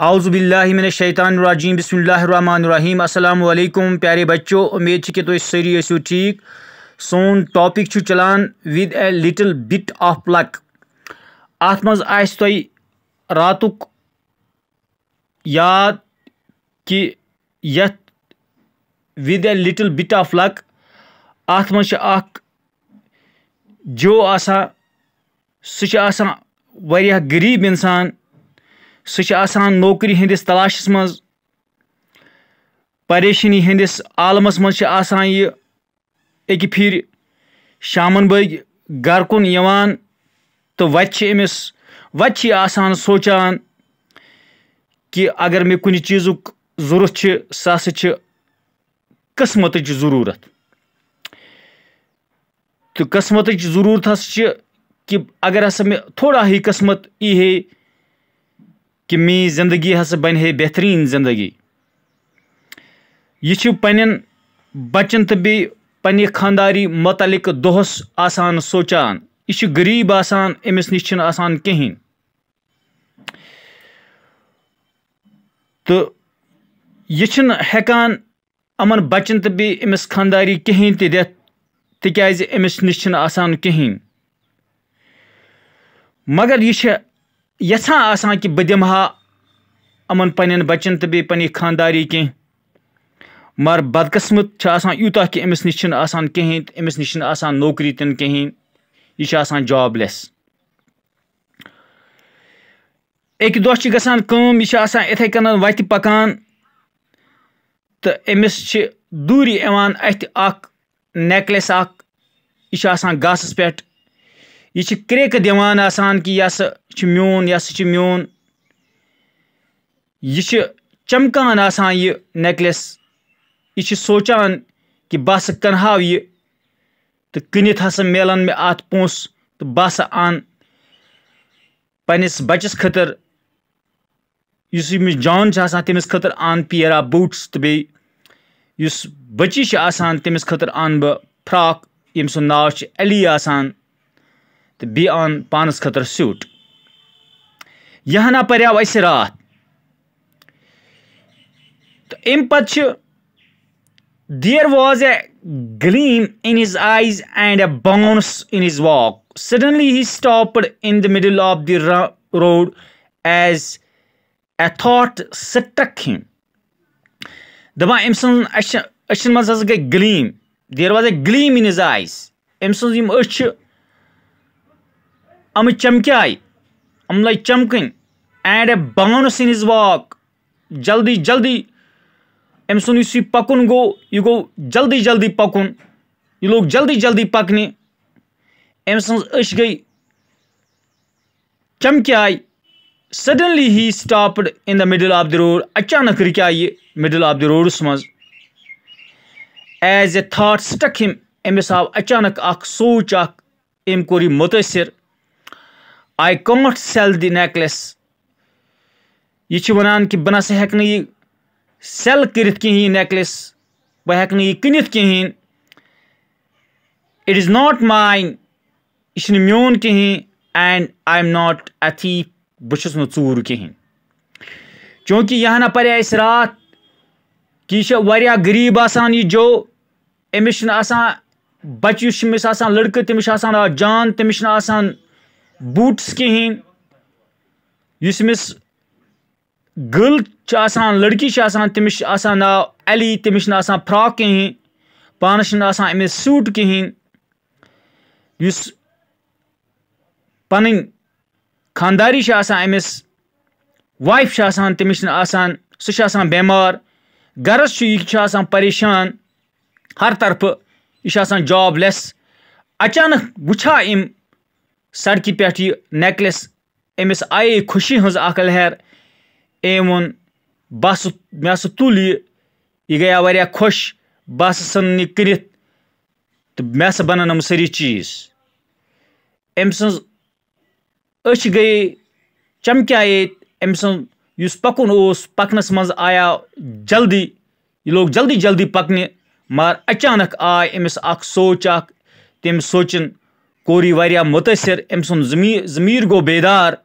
आउज़बिल्लिमिनशैतानरजीम बसमीम अल्लाम प्यारे बच्चों उम्मीद कि तुम सारी ऐसी ठीक सोन टॉपिक चलान with a little bit of luck अत मज रात याद कि यथ with a little bit of luck अत मो आ आसान सह गरीब इंसान سُہ چھُ آسان نوکری ہٕنٛدِس تَلاشَس منٛز پریشٲنی ہٕنٛدِس عالمَس منٛز چھِ آسان یہِ اَکہِ پھِرِ شامَن بٲگۍ گَرٕ کُن یِوان تہٕ وَتہِ چھِ أمِس وَتہِ چھِ یہِ آسان سونٛچان کہِ اگر مےٚ کُنہِ چیٖزُک ضوٚرَتھ چھِ سُہ ہَسا چھِ قٕسمَتٕچ ضٔروٗرت تہٕ قٕسمَتٕچ ضٔروٗرت ہَسا چھِ کہِ اگر ہَسا مےٚ تھوڑا ہی قٕسمَت یی ہے कि मी जिंदगी हस बन हे बेहतरीन जिंदगी यह पन्न तो बी पे खानदारी मुतलिक दोस आसान सोचान यह गरीब आसान अमिस निशन आसान कहीं तो यह हेकान अमन बच्चन तो बी अमिस खानदारी कहीं ते तिक अमिस निशन आसान कहीं मगर यह यहाँ आसान कि बह दिमा पन्न बच्चन तो बेहतर पे खानदारी कह मगर बदकस्मत यूत कि अमिस नश कमिस नश नौकरी तन कहें यह जॉब लैस अक दह ग यह इथे कन वत पकान तो अमिस दूरी यहाँ अथ नैकलैस अ गास पेट यह क्रेक दिवान आसान कि यह सह म्योन यह सह म्योन यह चमकान आसान यह नेकलेस यह सोचान कि बस सह कनहाव यह तो कनित हसा मिलन मे अत पोस तो बस सह आन पनिस बचस खतर इस जान तमिस खतर आन पियर बूट्स तो बच्ची आसान तेमिस खतर आन बह फ्राक यम सुन नाव एली आसान तो बी आन पानस खत सूट यहना पर्याव अस रात तो अम पत् there was a gleam in his eyes and a bounce in his walk suddenly he stopped in the middle of the road as a thought struck him दपा अम सं अचन मज गई gleam there was a gleam in his eyes अम सज अम चमकाय अम लग चमक एंड ए बानस इन हिज वाक जल्दी जल्दी अम सुन इस पकुन गो यह गो जल्दी जल्दी पकुन यह लोग जल्दी जल्दी पकने अम सश गई चमक suddenly he stopped in the middle of the road अचानक रुक यह मिडल ऑफ द रोडस मज as a thought struck him अमिस आव अचानक अख सोच अम कोर यह मुतासर I can't sell the necklace यह वनान कि बह ना हेक यह सेल कर कहें नेकलेस बह हेक यह कनित कहें इट इज़ नॉट माइन यह मोन कहें एंड आई एम नॉट अथी बहुस नूर कहें चूँकि यह ना पे अस रात कि यह वह गरीब आसान यह जो अमिस बच्चे यह लड़कं तमिस जान तमिस بوٗٹٕس کِہیٖنۍ یُس أمِس گٔل چھِ آسان لٔڑکی چھِ آسان تٔمِس چھِ آسان ناو علی تٔمِس چھِنہٕ آسان فراک کِہیٖنۍ پانَس چھِنہٕ آسان أمِس سیوٗٹ کِہیٖنۍ یُس پَنٕنۍ خاندارِ چھِ آسان أمِس وایِف چھِ آسان تٔمِس چھِنہٕ آسان سُہ چھِ آسان بٮ۪مار غرض چھُ یہِ چھُ آسان پریشان ہر طرفہٕ یہِ چھُ آسان جاب لیس اچانک وٕچھان أمۍ सड़क पे यह नेकलेस अमिस आये खुशी हज लहर अम वोन बस मे हा तुल यह गया वह खुश बस सन कर तो मे हा बनान हम सारी चीज अम सच गई चमकाये अम सूस पकुन पकनस मज आया जल्दी यह लोग जल्दी जल्दी पकने मगर अचानक आय अमिस सोच अम सोचन कोर यह वह मुतासर अम समी जमीर गो बेदार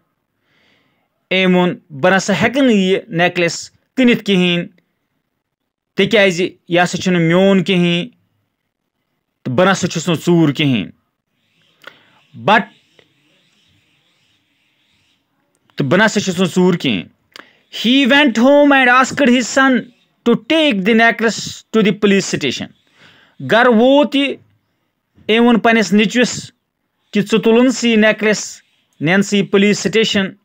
अम वो बह ना हेक यह नेकलेस कनित कहें तिक यह हसा मोन कहें तो बह ना चुस नूर कहें बट तो बह ना चुस नूर कहें he went home and asked his son to take the necklace to the police station गर वोत यह अम वो पनस निचवस कि चुतुलंसी necklace Nancy police station.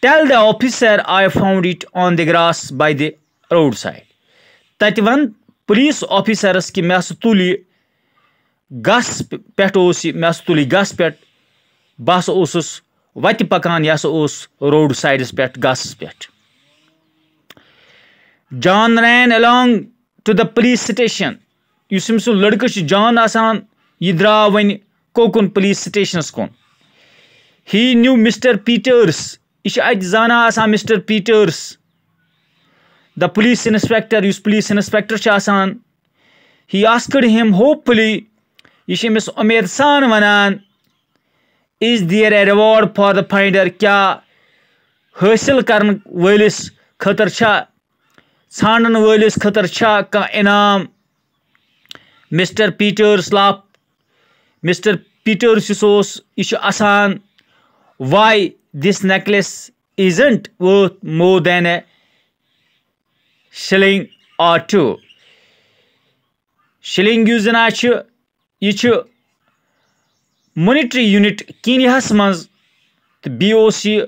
Tell the officer I found it on the grass by the roadside. تَتہِ وَن پُلیٖس آفِسَرَس کہِ مےٚ ہسا تُل یہِ گاسہٕ پٮ۪ٹھ اوس یہِ مےٚ ہسا تُل یہِ گاسہٕ پٮ۪ٹھ بہٕ ہسا اوسُس وَتہِ پَکان یہِ ہسا اوس روڈ سایڈَس پٮ۪ٹھ گاسَس پٮ۪ٹھ John ran along to the police station یُس أمۍ سُنٛد لٔڑکہٕ چھُ جان آسان یہِ درٛاو وۄنۍ کوکُن پُلیٖس سِٹیشنَس کُن ہی نیوٗ مِسٹر پیٖٹٲرٕس یہِ چھُ اَتہِ زانا آسان Mr Peters the police inspector یُس پُلیٖس اِنسپٮ۪کٹَر چھُ آسان ہی آسکٕڈ ہِم ہوپ فُلی یہِ چھُ أمِس اُمید سان وَنان is there a reward for the finder کیٛاہ حٲصِل کَرَن وٲلِس خٲطرٕ چھا ژھانٛڈَن وٲلِس خٲطرٕ چھا کانٛہہ اِنعام مِسٹر پیٖٹٲرٕس لاپ مِسٹر پیٖٹٲرٕس یُس اوس یہِ چھُ اَسان why this necklace isn't worth more than a shilling or two shillings یُس زَن چھُ یہِ چھُ مونِٹری یوٗنِٹ کیٖنیاہَس منٛز تہٕ بیٚیہِ اوس یہِ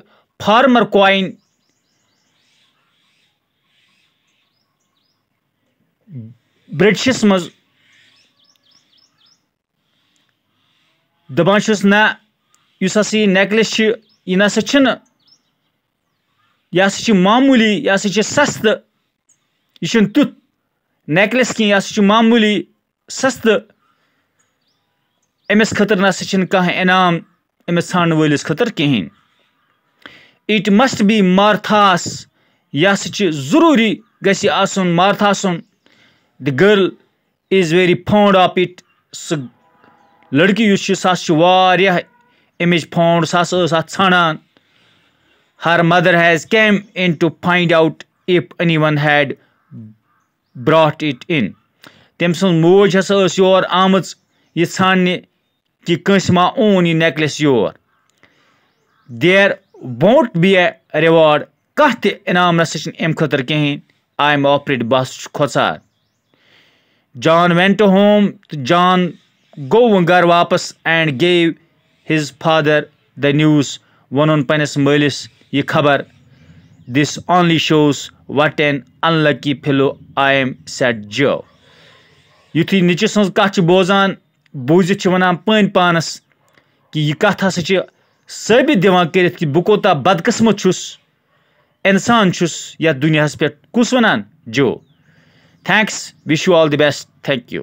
فارمَر کویِن برٛٹشَس منٛز दपान ना इस नेकलस यह ना सा यह मामूली यह सस्त यह तुत नेकलस कह यह मामूली सस्त अमिस खतर ना सा कह इनाम अमिस झाण वलिस खतर कहें इट मस्ट बी मारथास यह जरूरी गि आसुन मारथासुन the girl is very fond of it लड़की उस वमच फौंड सह ान her mother has came in to find out if anyone had brought it in तम सन् मोज हस योर आम झाने कि मा ओन यह necklace your there would be a reward कह तमाम नम ख कहें आई एम ऑपरेट बस खोसार जॉन वेंट होम तो जान गो वो घर वापस and gave his father the news वन पनिस मलिस यह खबर this only shows what an unlucky fellow I am said जो युद्ध नीचे सं बोजान बूजित पन पानस कि यह कथ हसा सबित दिवान कर बोत बदकस्मत इंसान चुस या दुनिया पे कुछ वनान जो thanks wish you all the best thank you